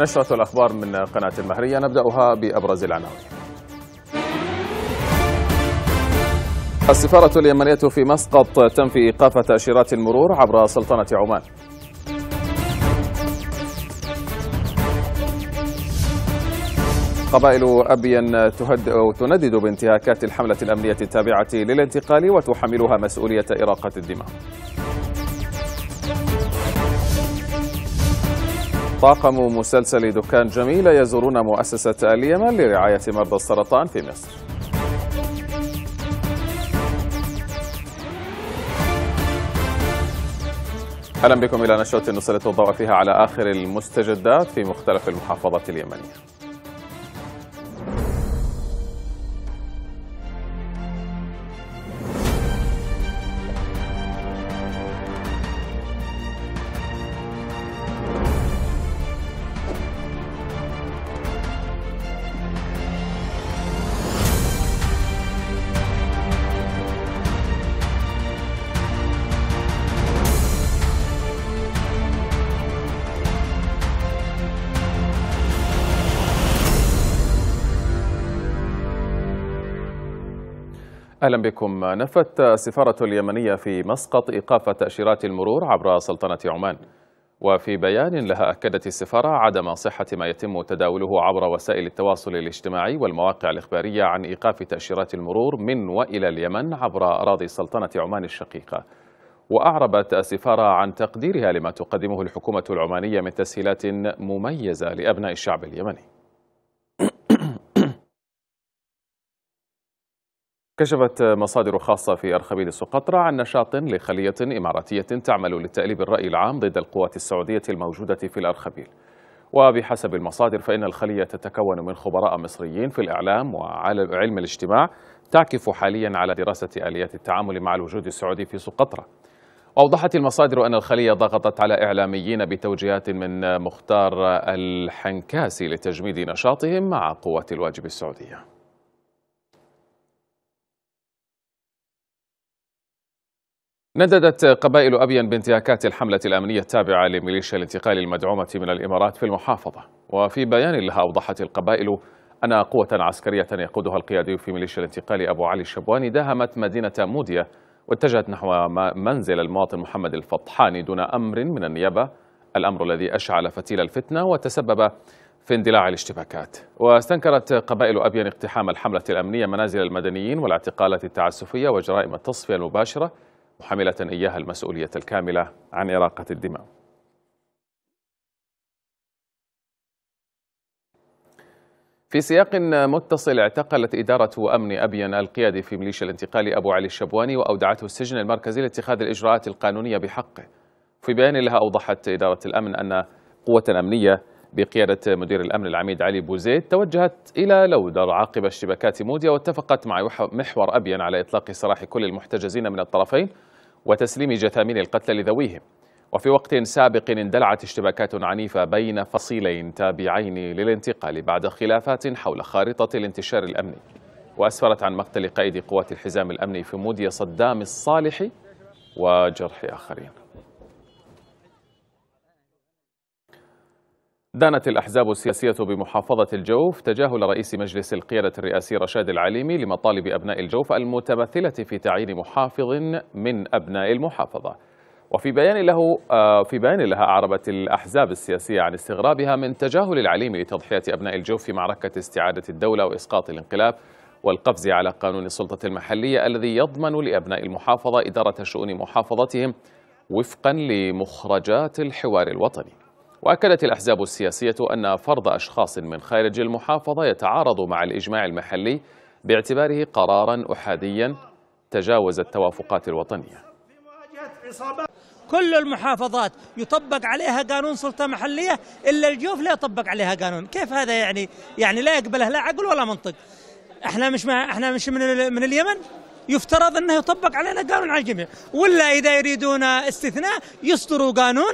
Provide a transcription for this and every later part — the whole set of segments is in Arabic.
نشرة الأخبار من قناة المهرية نبدأها بأبرز العناوين السفارة اليمنية في مسقط تنفي إيقاف تأشيرات المرور عبر سلطنة عمان قبائل أبين تهد أو تندد بانتهاكات الحملة الأمنية التابعة للانتقال وتحملها مسؤولية إراقة الدماء طاقم مسلسل دكان جميلة يزورون مؤسسة اليمن لرعاية مرضى السرطان في مصر أهلا بكم إلى نشرة نسلط الضوء فيها على آخر المستجدات في مختلف المحافظات اليمنية أهلا بكم نفت السفارة اليمنية في مسقط إيقاف تأشيرات المرور عبر سلطنة عمان وفي بيان لها أكدت السفارة عدم صحة ما يتم تداوله عبر وسائل التواصل الاجتماعي والمواقع الإخبارية عن إيقاف تأشيرات المرور من وإلى اليمن عبر أراضي سلطنة عمان الشقيقة وأعربت السفارة عن تقديرها لما تقدمه الحكومة العمانية من تسهيلات مميزة لأبناء الشعب اليمني كشفت مصادر خاصة في أرخبيل سقطرى عن نشاط لخلية إماراتية تعمل لتأليب الرأي العام ضد القوات السعودية الموجودة في الأرخبيل وبحسب المصادر فإن الخلية تتكون من خبراء مصريين في الإعلام وعلم الاجتماع تعكف حاليا على دراسة آليات التعامل مع الوجود السعودي في سقطرى أوضحت المصادر أن الخلية ضغطت على إعلاميين بتوجيهات من مختار الحنكاسي لتجميد نشاطهم مع قوات الواجب السعودية نددت قبائل أبين بانتهاكات الحملة الأمنية التابعة لميليشيا الانتقال المدعومة من الإمارات في المحافظة وفي بيان لها أوضحت القبائل أن قوة عسكرية يقودها القيادي في ميليشيا الانتقال أبو علي الشبواني داهمت مدينة مودية واتجهت نحو منزل المواطن محمد الفطحاني دون أمر من النيابة الأمر الذي أشعل فتيل الفتنة وتسبب في اندلاع الاشتباكات واستنكرت قبائل أبين اقتحام الحملة الأمنية منازل المدنيين والاعتقالات التعسفية وجرائم التصفية المباشرة محملة إياها المسؤولية الكاملة عن إراقة الدماء في سياق متصل اعتقلت إدارة أمن أبين القيادي في ميليشيا الانتقال أبو علي الشبواني وأودعته السجن المركزي لاتخاذ الإجراءات القانونية بحقه في بيان لها أوضحت إدارة الأمن أن قوة أمنية بقيادة مدير الأمن العميد علي بوزيد توجهت إلى لودر عقب اشتباكات موديا واتفقت مع محور أبين على إطلاق سراح كل المحتجزين من الطرفين وتسليم جثامين القتلى لذويهم وفي وقت سابق اندلعت اشتباكات عنيفة بين فصيلين تابعين للانتقال بعد خلافات حول خارطة الانتشار الأمني وأسفرت عن مقتل قائد قوات الحزام الأمني في مودي صدام الصالح وجرح آخرين دانت الأحزاب السياسية بمحافظة الجوف تجاهل رئيس مجلس القيادة الرئاسي رشاد العليمي لمطالب أبناء الجوف المتمثلة في تعيين محافظ من أبناء المحافظة وفي بيان له آه، في بيان لها أعربت الأحزاب السياسية عن استغرابها من تجاهل العليمي لتضحية أبناء الجوف في معركة استعادة الدولة وإسقاط الانقلاب والقفز على قانون السلطة المحلية الذي يضمن لأبناء المحافظة إدارة شؤون محافظتهم وفقا لمخرجات الحوار الوطني وأكدت الأحزاب السياسية أن فرض أشخاص من خارج المحافظة يتعارض مع الإجماع المحلي باعتباره قرارا أحاديا تجاوز التوافقات الوطنية كل المحافظات يطبق عليها قانون سلطة محلية إلا الجوف لا يطبق عليها قانون كيف هذا يعني يعني لا يقبله لا عقل ولا منطق احنا مش مع احنا مش من, من اليمن يفترض انه يطبق علينا قانون على الجميع ولا اذا يريدون استثناء يصدروا قانون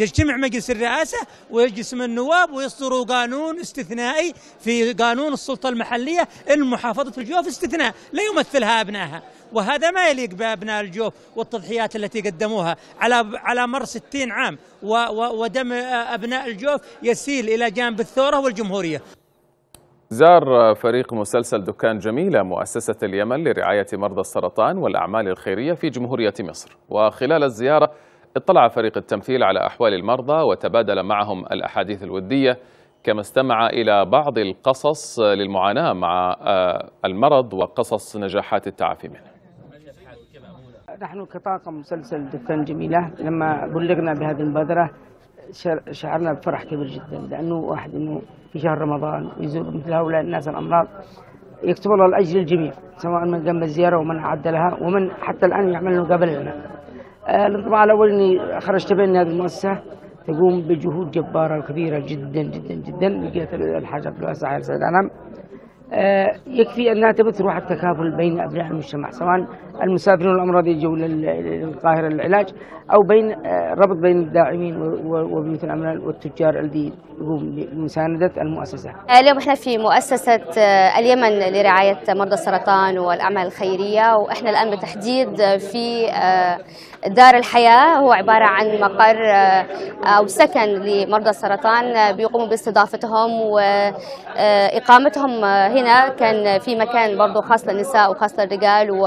يجتمع مجلس الرئاسة ويجلس من النواب ويصدروا قانون استثنائي في قانون السلطة المحلية إن محافظة الجوف استثناء لا يمثلها أبنائها وهذا ما يليق بأبناء الجوف والتضحيات التي قدموها على على مر 60 عام ودم أبناء الجوف يسيل إلى جانب الثورة والجمهورية زار فريق مسلسل دكان جميلة مؤسسة اليمن لرعاية مرضى السرطان والأعمال الخيرية في جمهورية مصر وخلال الزيارة اطلع فريق التمثيل على أحوال المرضى وتبادل معهم الأحاديث الودية كما استمع إلى بعض القصص للمعاناة مع آه، المرض وقصص نجاحات التعافي منه نحن كطاقم مسلسل دكان جميلة لما بلغنا بهذه المبادرة شعرنا بفرح كبير جدا لأنه واحد أنه في شهر رمضان يزور مثل هؤلاء الناس الأمراض يكتب الله الأجر للجميع سواء من قام بالزيارة ومن عد لها ومن حتى الآن يعمل مقابلة لنا الانطباع الاول اني خرجت بين هذه المؤسسه تقوم بجهود جباره وكبيره جدا جدا جدا لقيت الحاجات الواسعه سيد العالم آه، يكفي أنها تبث روح التكافل بين أبناء المجتمع سواء المسافرون والامراض يجوا للقاهرة للعلاج أو بين آه، ربط بين الداعمين وبيوت الأموال والتجار الذي يقوم بمساندة المؤسسة اليوم احنا في مؤسسة آه، اليمن لرعاية مرضى السرطان والأعمال الخيرية وإحنا الآن بالتحديد في دار الحياة هو عبارة عن مقر أو سكن لمرضى السرطان بيقوموا باستضافتهم وإقامتهم هي هنا كان في مكان برضه خاص للنساء وخاص للرجال و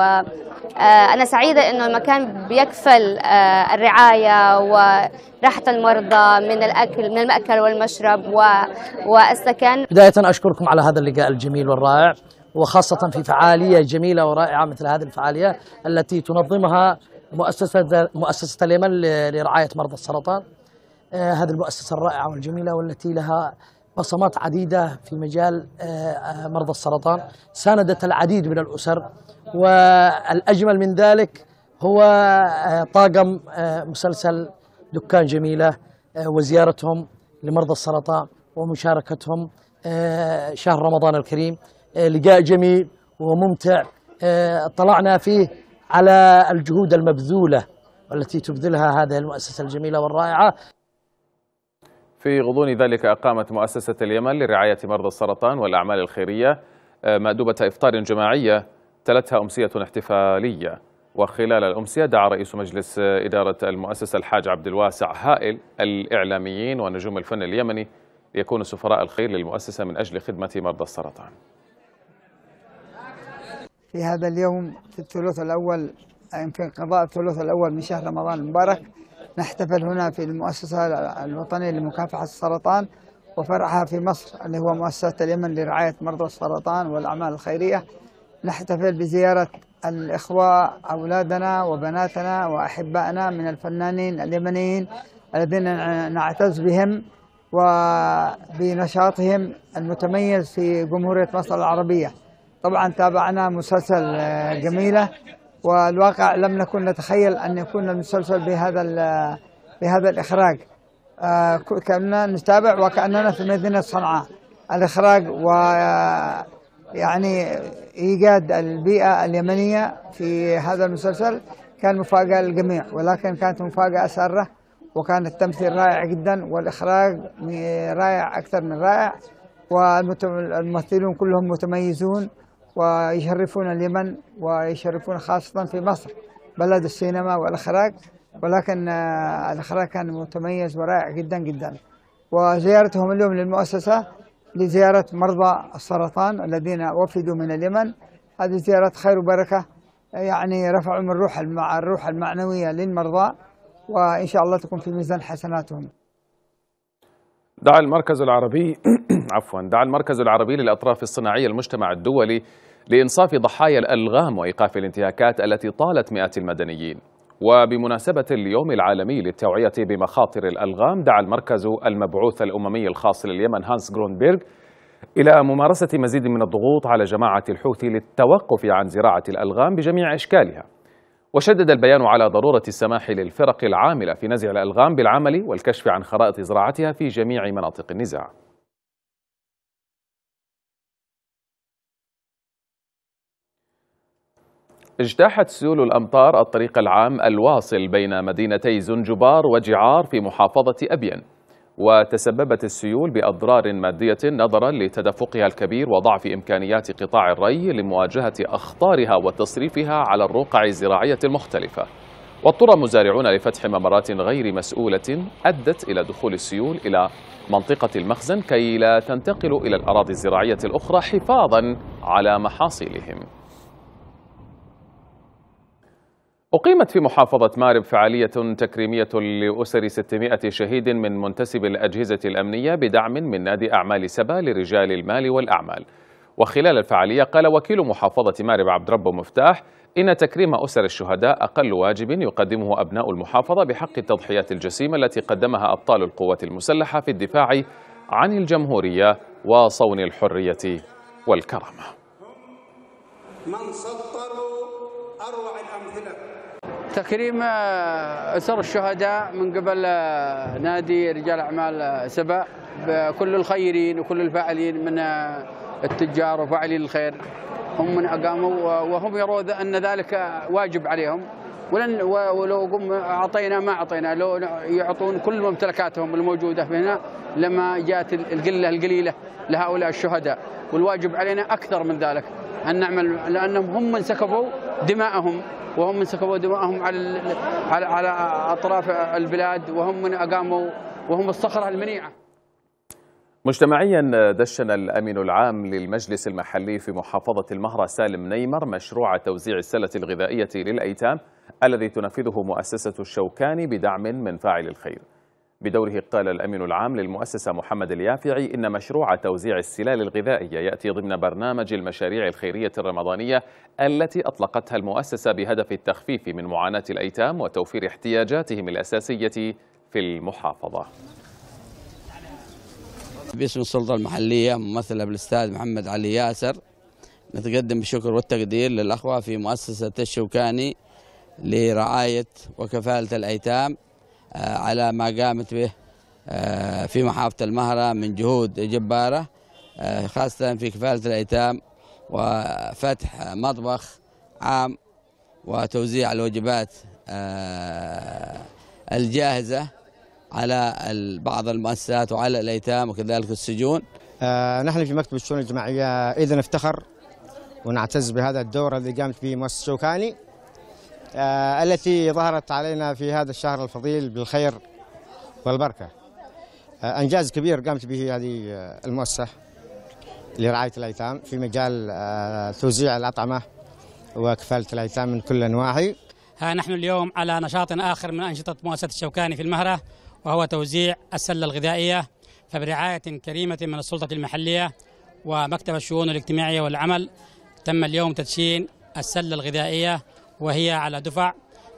آه، أنا سعيدة إنه المكان بيكفل آه، الرعاية وراحة المرضى من الأكل من المأكل والمشرب والسكن بداية أشكركم على هذا اللقاء الجميل والرائع وخاصة في فعالية جميلة ورائعة مثل هذه الفعالية التي تنظمها مؤسسة مؤسسة اليمن لرعاية مرضى السرطان آه، هذه المؤسسة الرائعة والجميلة والتي لها بصمات عديدة في مجال آه، آه، مرضى السرطان ساندت العديد من الأسر والأجمل من ذلك هو آه، طاقم مسلسل دكان جميلة وزيارتهم لمرضى السرطان ومشاركتهم شهر رمضان الكريم لقاء جميل وممتع اطلعنا فيه على الجهود المبذولة التي تبذلها هذه المؤسسة الجميلة والرائعة في غضون ذلك أقامت مؤسسة اليمن لرعاية مرضى السرطان والأعمال الخيرية آه، مأدوبة إفطار جماعية تلتها أمسية احتفالية وخلال الأمسية دعا رئيس مجلس آه، إدارة المؤسسة الحاج عبد الواسع هائل الإعلاميين ونجوم الفن اليمني ليكونوا سفراء الخير للمؤسسة من أجل خدمة مرضى السرطان في هذا اليوم في الثلث الأول يمكن قضاء الثلث الأول من شهر رمضان المبارك نحتفل هنا في المؤسسة الوطنية لمكافحة السرطان وفرعها في مصر اللي هو مؤسسة اليمن لرعاية مرضى السرطان والأعمال الخيرية نحتفل بزيارة الإخوة أولادنا وبناتنا وأحبائنا من الفنانين اليمنيين الذين نعتز بهم وبنشاطهم المتميز في جمهورية مصر العربية طبعا تابعنا مسلسل جميلة والواقع لم نكن نتخيل أن يكون المسلسل بهذا بهذا الإخراج آه، كنا نتابع وكأننا في مدينة صنعاء الإخراج و يعني إيجاد البيئة اليمنية في هذا المسلسل كان مفاجأة للجميع ولكن كانت مفاجأة سارة وكان التمثيل رائع جدا والإخراج رائع أكثر من رائع والممثلون كلهم متميزون ويشرفون اليمن ويشرفون خاصة في مصر بلد السينما والإخراج ولكن آه، الإخراج كان متميز ورائع جدا جدا وزيارتهم اليوم للمؤسسة لزيارة مرضى السرطان الذين وفدوا من اليمن هذه زيارة خير وبركة يعني رفعوا من الروح المع... الروح المعنوية للمرضى وإن شاء الله تكون في ميزان حسناتهم دعا المركز العربي عفوا دعا المركز العربي للأطراف الصناعية المجتمع الدولي لإنصاف ضحايا الألغام وإيقاف الانتهاكات التي طالت مئات المدنيين وبمناسبة اليوم العالمي للتوعية بمخاطر الألغام دعا المركز المبعوث الأممي الخاص لليمن هانس جرونبيرغ إلى ممارسة مزيد من الضغوط على جماعة الحوثي للتوقف عن زراعة الألغام بجميع أشكالها وشدد البيان على ضرورة السماح للفرق العاملة في نزع الألغام بالعمل والكشف عن خرائط زراعتها في جميع مناطق النزاع اجتاحت سيول الأمطار الطريق العام الواصل بين مدينتي زنجبار وجعار في محافظة أبين وتسببت السيول بأضرار مادية نظرا لتدفقها الكبير وضعف إمكانيات قطاع الري لمواجهة أخطارها وتصريفها على الرقع الزراعية المختلفة واضطر مزارعون لفتح ممرات غير مسؤولة أدت إلى دخول السيول إلى منطقة المخزن كي لا تنتقل إلى الأراضي الزراعية الأخرى حفاظا على محاصيلهم أقيمت في محافظة مارب فعالية تكريمية لأسر 600 شهيد من منتسب الأجهزة الأمنية بدعم من نادي أعمال سبا لرجال المال والأعمال وخلال الفعالية قال وكيل محافظة مارب عبد ربه مفتاح إن تكريم أسر الشهداء أقل واجب يقدمه أبناء المحافظة بحق التضحيات الجسيمة التي قدمها أبطال القوات المسلحة في الدفاع عن الجمهورية وصون الحرية والكرامة من سطروا أروع الأمثلة تكريم آه، أسر الشهداء من قبل آه، نادي رجال أعمال آه، سبأ بكل الخيرين وكل الفاعلين من التجار وفاعلين الخير هم من أقاموا وهم يرون أن ذلك واجب عليهم ولن ولو قم اعطينا ما اعطينا لو يعطون كل ممتلكاتهم الموجوده هنا لما جاءت القله القليله لهؤلاء الشهداء والواجب علينا اكثر من ذلك ان نعمل لانهم هم من سكبوا دماءهم وهم من سكبوا دماءهم على على على اطراف البلاد وهم من اقاموا وهم الصخره المنيعه مجتمعيا دشن الامين العام للمجلس المحلي في محافظه المهره سالم نيمر مشروع توزيع السله الغذائيه للايتام الذي تنفذه مؤسسه الشوكاني بدعم من فاعل الخير بدوره قال الأمين العام للمؤسسة محمد اليافعي إن مشروع توزيع السلال الغذائية يأتي ضمن برنامج المشاريع الخيرية الرمضانية التي أطلقتها المؤسسة بهدف التخفيف من معاناة الأيتام وتوفير احتياجاتهم الأساسية في المحافظة باسم السلطة المحلية ممثلة بالأستاذ محمد علي ياسر نتقدم بالشكر والتقدير للأخوة في مؤسسة الشوكاني لرعاية وكفالة الأيتام آه، على ما قامت به آه، في محافظة المهرة من جهود جبارة آه، خاصة في كفالة الأيتام وفتح مطبخ عام وتوزيع الوجبات الجاهزة على بعض المؤسسات وعلى الأيتام وكذلك السجون نحن في مكتب الشؤون الجماعية إذا نفتخر ونعتز بهذا الدور الذي قامت به مؤسسة شوكاني آه، التي ظهرت علينا في هذا الشهر الفضيل بالخير والبركة آه، أنجاز كبير قامت به هذه آه، المؤسسة لرعاية الأيتام في مجال توزيع الأطعمة وكفالة الأيتام من كل أنواعه ها نحن اليوم على نشاط آخر من أنشطة مؤسسة الشوكاني في المهرة وهو توزيع السلة الغذائية فبرعاية كريمة من السلطة المحلية ومكتب الشؤون الاجتماعية والعمل تم اليوم تدشين السلة الغذائية وهي على دفع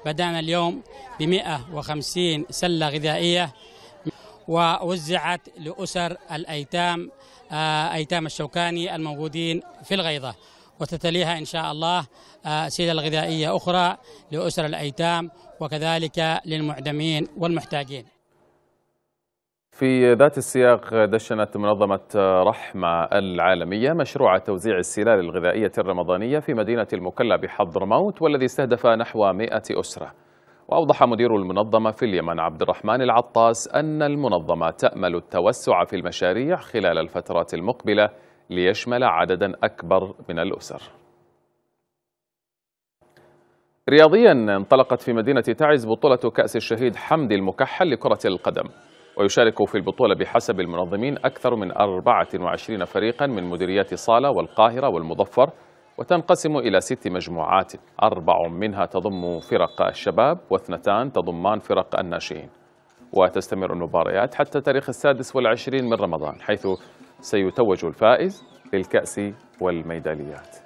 بدأنا اليوم ب 150 سلة غذائية ووزعت لأسر الأيتام آه، أيتام الشوكاني الموجودين في الغيضة وتتليها إن شاء الله آه، سلة غذائية أخرى لأسر الأيتام وكذلك للمعدمين والمحتاجين في ذات السياق دشنت منظمة رحمة العالمية مشروع توزيع السلال الغذائية الرمضانية في مدينة المكلا بحضرموت والذي استهدف نحو 100 أسرة وأوضح مدير المنظمة في اليمن عبد الرحمن العطاس أن المنظمة تأمل التوسع في المشاريع خلال الفترات المقبلة ليشمل عددا أكبر من الأسر رياضيا انطلقت في مدينة تعز بطولة كأس الشهيد حمدي المكحل لكرة القدم ويشارك في البطولة بحسب المنظمين أكثر من 24 فريقا من مديريات صالة والقاهرة والمظفر وتنقسم إلى ست مجموعات أربع منها تضم فرق الشباب واثنتان تضمان فرق الناشئين وتستمر المباريات حتى تاريخ السادس والعشرين من رمضان حيث سيتوج الفائز للكأس والميداليات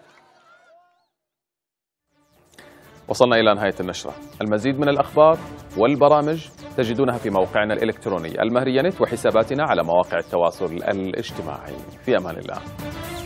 وصلنا إلى نهاية النشرة المزيد من الأخبار والبرامج تجدونها في موقعنا الإلكتروني المهرية نت وحساباتنا على مواقع التواصل الاجتماعي في أمان الله